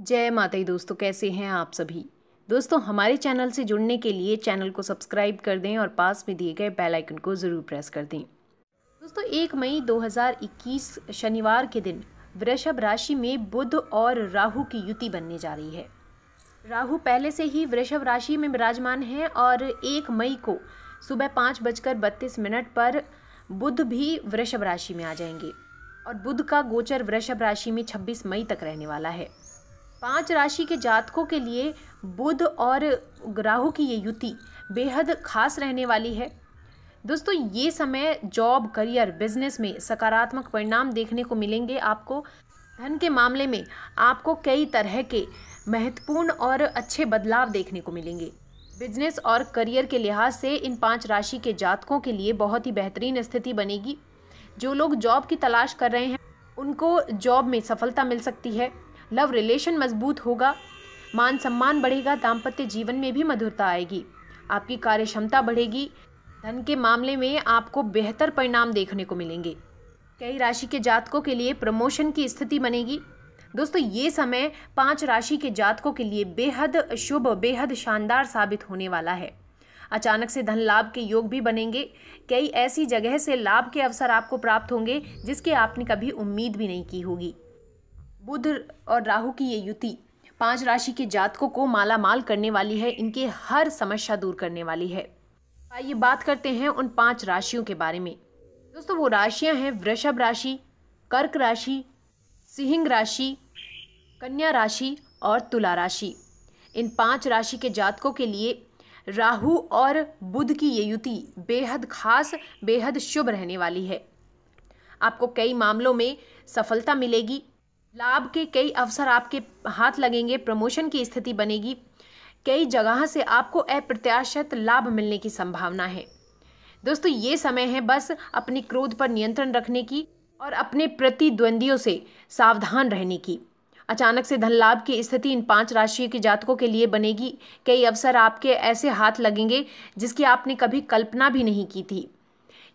जय माता ही दोस्तों कैसे हैं आप सभी दोस्तों हमारे चैनल से जुड़ने के लिए चैनल को सब्सक्राइब कर दें और पास में दिए गए बेल आइकन को ज़रूर प्रेस कर दें दोस्तों एक मई 2021 शनिवार के दिन वृषभ राशि में बुध और राहु की युति बनने जा रही है राहु पहले से ही वृषभ राशि में विराजमान है और एक मई को सुबह पाँच बजकर बत्तीस मिनट पर बुध भी वृषभ राशि में आ जाएंगे और बुध का गोचर वृषभ राशि में 26 मई तक रहने वाला है पाँच राशि के जातकों के लिए बुध और ग्राहु की ये युति बेहद खास रहने वाली है दोस्तों ये समय जॉब करियर बिजनेस में सकारात्मक परिणाम देखने को मिलेंगे आपको धन के मामले में आपको कई तरह के महत्वपूर्ण और अच्छे बदलाव देखने को मिलेंगे बिजनेस और करियर के लिहाज से इन पांच राशि के जातकों के लिए बहुत ही बेहतरीन स्थिति बनेगी जो लोग जॉब की तलाश कर रहे हैं उनको जॉब में सफलता मिल सकती है लव रिलेशन मजबूत होगा मान सम्मान बढ़ेगा दाम्पत्य जीवन में भी मधुरता आएगी आपकी कार्य क्षमता बढ़ेगी धन के मामले में आपको बेहतर परिणाम देखने को मिलेंगे कई राशि के जातकों के लिए प्रमोशन की स्थिति बनेगी दोस्तों ये समय पांच राशि के जातकों के लिए बेहद शुभ बेहद शानदार साबित होने वाला है अचानक से धन लाभ के योग भी बनेंगे कई ऐसी जगह से लाभ के अवसर आपको प्राप्त होंगे जिसके आपने कभी उम्मीद भी नहीं की होगी बुध और राहु की ये युति पांच राशि के जातकों को माला माल करने वाली है इनके हर समस्या दूर करने वाली है आइए बात करते हैं उन पांच राशियों के बारे में दोस्तों वो राशियां हैं वृषभ राशि कर्क राशि सिंह राशि कन्या राशि और तुला राशि इन पांच राशि के जातकों के लिए राहु और बुध की ये युति बेहद खास बेहद शुभ रहने वाली है आपको कई मामलों में सफलता मिलेगी लाभ के कई अवसर आपके हाथ लगेंगे प्रमोशन की स्थिति बनेगी कई जगह से आपको अप्रत्याशित लाभ मिलने की संभावना है दोस्तों ये समय है बस अपने क्रोध पर नियंत्रण रखने की और अपने प्रतिद्वंदियों से सावधान रहने की अचानक से धन लाभ की स्थिति इन पांच राशियों के जातकों के लिए बनेगी कई अवसर आपके ऐसे हाथ लगेंगे जिसकी आपने कभी कल्पना भी नहीं की थी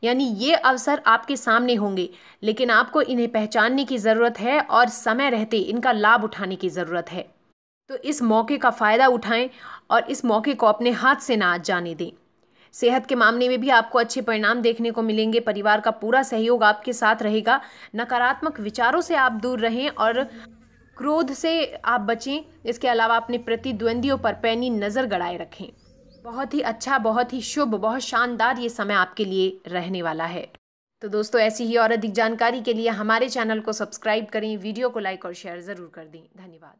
यानी ये अवसर आपके सामने होंगे लेकिन आपको इन्हें पहचानने की ज़रूरत है और समय रहते इनका लाभ उठाने की ज़रूरत है तो इस मौके का फ़ायदा उठाएं और इस मौके को अपने हाथ से ना जाने दें सेहत के मामले में भी आपको अच्छे परिणाम देखने को मिलेंगे परिवार का पूरा सहयोग आपके साथ रहेगा नकारात्मक विचारों से आप दूर रहें और क्रोध से आप बचें इसके अलावा अपने प्रतिद्वंदियों पर पैनी नज़र गड़ाए रखें बहुत ही अच्छा बहुत ही शुभ बहुत शानदार ये समय आपके लिए रहने वाला है तो दोस्तों ऐसी ही और अधिक जानकारी के लिए हमारे चैनल को सब्सक्राइब करें वीडियो को लाइक और शेयर ज़रूर कर दें धन्यवाद